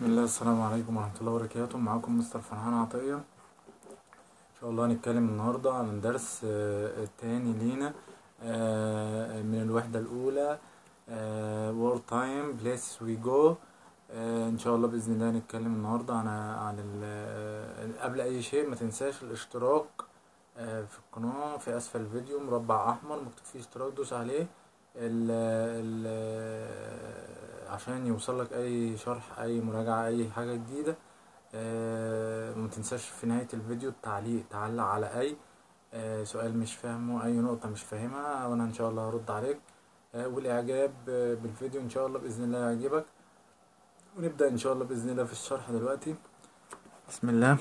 بسم الله السلام عليكم ورحمة الله وبركاته معاكم مستر فرحان عطية ان شاء الله هنتكلم النهاردة عن درس آه، تاني لينا آه، من الوحدة الأولى وور آه، time places we go ان شاء الله بإذن الله هنتكلم النهاردة عن عن قبل أي شيء ما تنساش الاشتراك في القناة في أسفل الفيديو مربع أحمر مكتوب فيه اشتراك دوس عليه ال ال عشان يوصلك اي شرح اي مراجعة اي حاجة جديدة آه، ما تنساش في نهاية الفيديو التعليق تعلق على اي آه، سؤال مش فاهمه اي نقطة مش فاهمها وانا ان شاء الله هرد عليك آه، والاعجاب بالفيديو ان شاء الله باذن الله يعجبك ونبدأ ان شاء الله باذن الله في الشرح دلوقتي بسم الله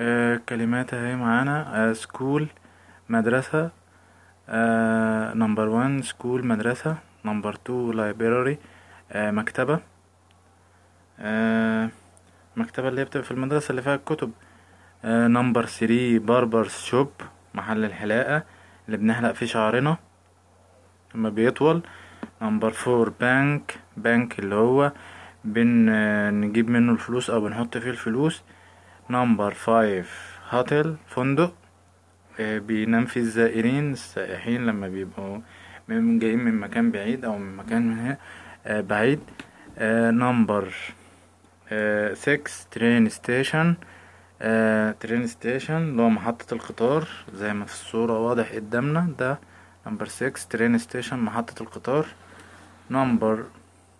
آه، كلمات اهي معانا سكول آه، مدرسة نمبر وان سكول مدرسة نمبر تو لايبراري مكتبة آه، مكتبة اللي هي بتبقى في المدرسة اللي فيها الكتب نمبر ثري باربر شوب محل الحلاقة اللي بنحلق فيه شعرنا لما بيطول نمبر فور بانك بانك اللي هو بنجيب منه الفلوس او بنحط فيه الفلوس نمبر فايف هاتل فندق بينام فيه الزائرين السائحين لما بيبقوا من جايين من مكان بعيد او من مكان إيه، بعيد نمبر سكس ترين ستيشن ترين ستيشن اللي هو محطة القطار زي ما في الصورة واضح قدامنا ده نمبر سكس ترين ستيشن محطة القطار نمبر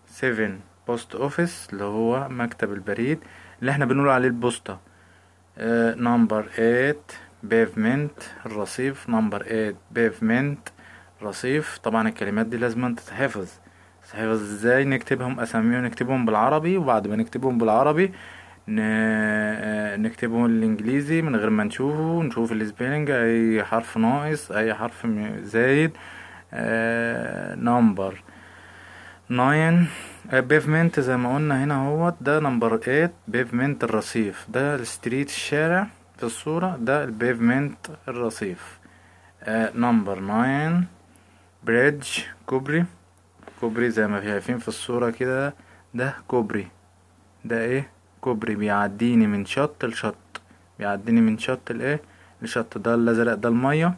سيفن بوست اوفيس اللي هو مكتب البريد اللي احنا بنقول عليه البوسطة نمبر 8 بيفمنت الرصيف نمبر 8 بيفمنت رصيف طبعا الكلمات دي لازم تتحفظ تتحفظ ازاي نكتبهم اساميهم نكتبهم بالعربي وبعد ما نكتبهم بالعربي آه، نكتبهم الانجليزي من غير ما نشوفه نشوف السبيلنج اي حرف ناقص اي حرف زايد نمبر آه، ناين بيفمنت آه، زي ما قلنا هنا اهوت ده نمبر 8 بيفمنت الرصيف ده الستريت الشارع في الصورة ده البيفمنت الرصيف نمبر 9 بريدج كوبري كوبري زي ما شايفين في الصورة كده ده كوبري ده ايه كوبري بيعديني من شط لشط بيعديني من شط لايه لشط ده الازرق ده المية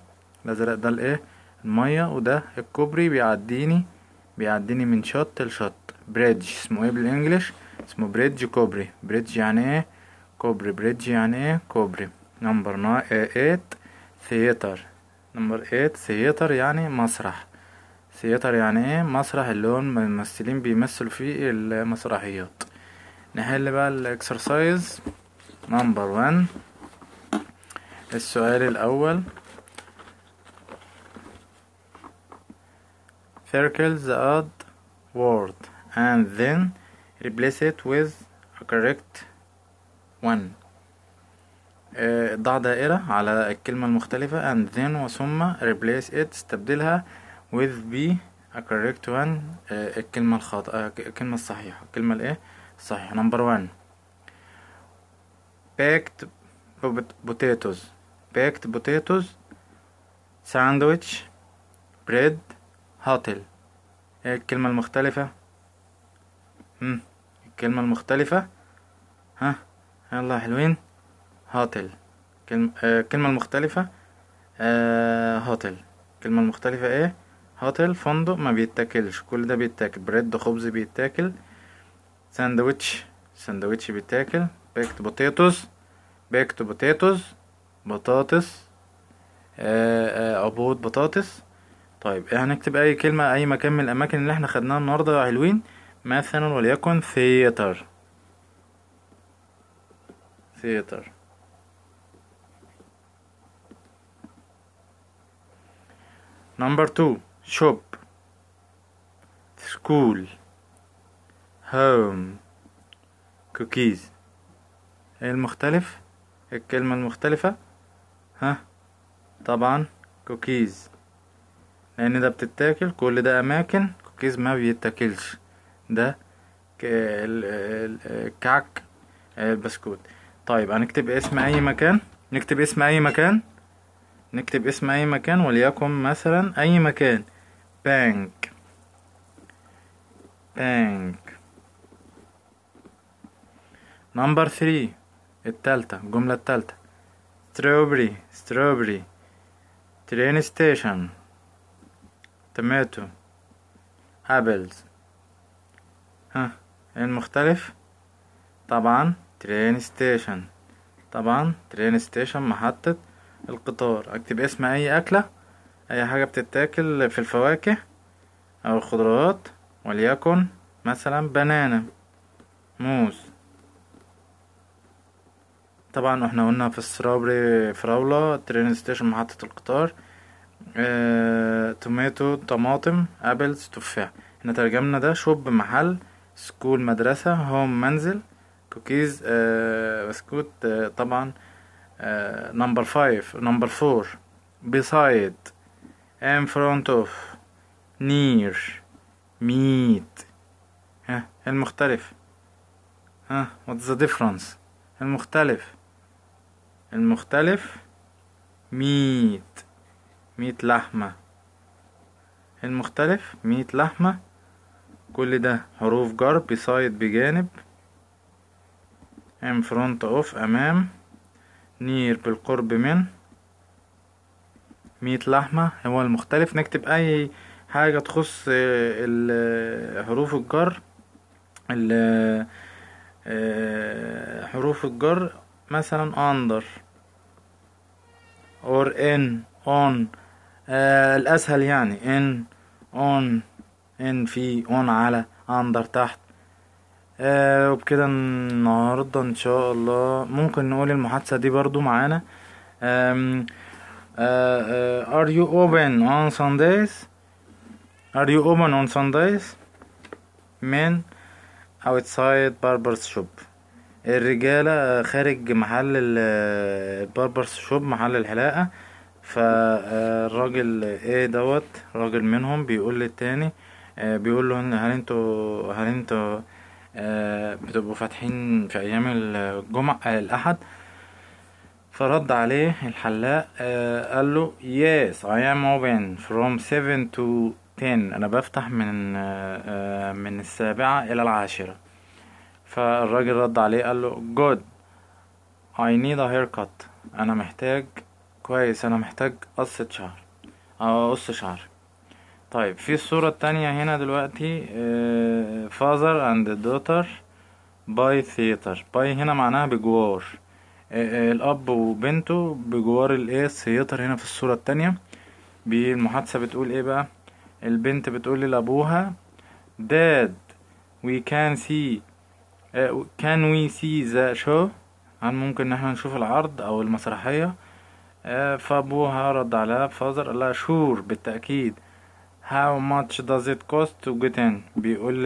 الازرق ده الايه المية وده الكوبري بيعديني بيعديني من شط لشط بريدج اسمه ايه بالانجلش اسمه بريدج كوبري بريدج يعني ايه كوبري بريدج يعني ايه كوبري نمبر 8 ثياتر نمبر 8 ثياتر يعني مسرح ثياتر يعني ايه مسرح اللي هو الممثلين بيمثلوا فيه المسرحيات نحل بقى الاكسرسايز نمبر 1 السؤال الاول circles the odd word and then replace it with a correct one آه، ضع دائرة على الكلمة المختلفة and then وثم replace it استبدلها with be a correct one آه، الكلمة الخاطئة آه، الكلمة الصحيحة الكلمة الايه الصحيحة number one packed potatoes packed potatoes ساندويتش بريد هاتل الكلمة المختلفة مم. الكلمة المختلفة ها يلا حلوين هاتل آه، كلمة آه الكلمة المختلفة آه هاتل الكلمة المختلفة ايه هاتل فندق ما بيتاكلش كل ده بيتاكل بريد خبز بيتاكل ساندويتش ساندويتش بيتاكل باكت بوتيتوز باكت بوتيتوز بطاطس آه،, آه عبود بطاطس طيب إيه، هنكتب اي كلمة اي مكان من الاماكن اللي احنا خدناها النهاردة حلوين مثلا وليكن theater theater نمبر تو شوب سكول هوم كوكيز ايه المختلف الكلمة المختلفة ها طبعا كوكيز لان ده بتتاكل كل ده اماكن كوكيز ما بيتاكلش ده كعك البسكوت آه، طيب هنكتب اسم اي مكان نكتب اسم اي مكان نكتب اسم اي مكان وليكن مثلا اي مكان بانك بانك نمبر ثري التالتة الجملة التالتة ستروبري ستروبري ترين ستيشن توماتو ابلز ها المختلف طبعا ترين ستيشن طبعا ترين ستيشن محطة القطار اكتب اسم اي اكلة اي حاجة بتتاكل في الفواكه او الخضروات وليكن مثلا بنانا موز طبعا احنا قلنا في السرابري فراولة ترين ستيشن محطة القطار آه، توميتو طماطم ابلز تفاح احنا ترجمنا ده شوب محل سكول مدرسة هوم منزل كوكيز آه، بسكوت آه، طبعا آه، نمبر فايف نمبر فور بسايد ان فرونت اوف نير ميت ها المختلف ها what's the difference المختلف المختلف ميت ميت لحمة المختلف ميت لحمة كل ده حروف جر بسايد بجانب in front of أمام near بالقرب من ميت لحمة هو المختلف نكتب أي حاجة تخص حروف الجر حروف الجر مثلا under or in on آه، الأسهل يعني in on ان في اون على اندر تحت آه وبكده النهاردة ان شاء الله ممكن نقول المحادثة دي برضو معانا آه،, آه are you open on Sundays are you open on Sundays من outside barber's shop الرجالة آه، خارج محل الباربرز آه، شوب محل الحلاقة فالراجل ايه دوت راجل منهم بيقول للتاني آه، بيقول لهن هل انتوا هل انتوا آه، بتبقوا فاتحين في ايام الجمعة آه، الاحد فرد عليه الحلاق قال له yes I am open from 7 to 10 انا بفتح من من السابعة الى العاشرة فالراجل رد عليه قال له good I need a haircut انا محتاج كويس انا محتاج قصة شعر اقص شعر طيب في الصورة التانية هنا دلوقتي آه، father and daughter by theater by هنا معناها بجوار آه، آه، الأب وبنته بجوار الايه الثياتر هنا في الصورة التانية المحادثة بتقول ايه بقى البنت بتقول لأبوها dad we can see uh, can we see the show هل ممكن ان احنا نشوف العرض او المسرحية فابوها رد عليها فازر قال لها شور بالتأكيد هاو ماتش does ات كوست تو جيت ان بيقول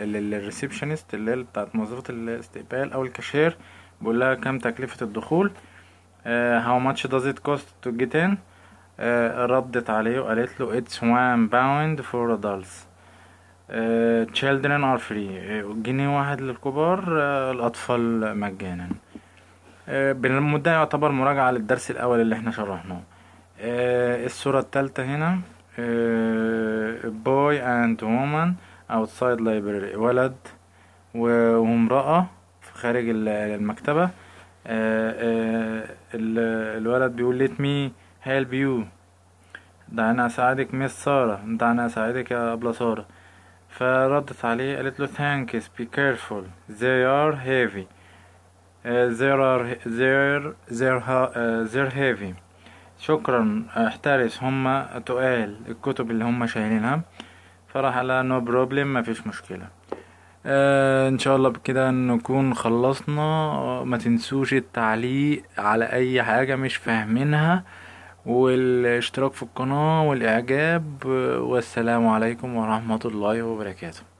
للريسبشنست اللي هي بتاعت موظفة الاستقبال او الكاشير بيقول لها كام تكلفة الدخول آه، هاو ماتش it ات كوست تو جيت ان آه، ردت عليه وقالت له اتس one باوند فور adults تشيلدرن ار فري جنيه واحد للكبار uh, الاطفال مجانا uh, بالمدة يعتبر مراجعة للدرس الاول اللي احنا شرحناه uh, الصورة التالتة هنا boy and woman outside library ولد وامرأة خارج المكتبة الولد بيقول let me help you دعني اساعدك مس سارة دعني اساعدك يا ابلة سارة فردت عليه قالت له thanks be careful they are heavy uh, they are they are they are, uh, they are heavy شكرا احترس هما تقال الكتب اللي هما شايلينها فراح على نو بروبلم مفيش مشكله آه ان شاء الله بكده نكون خلصنا ما تنسوش التعليق على اي حاجه مش فاهمينها والاشتراك في القناه والاعجاب والسلام عليكم ورحمه الله وبركاته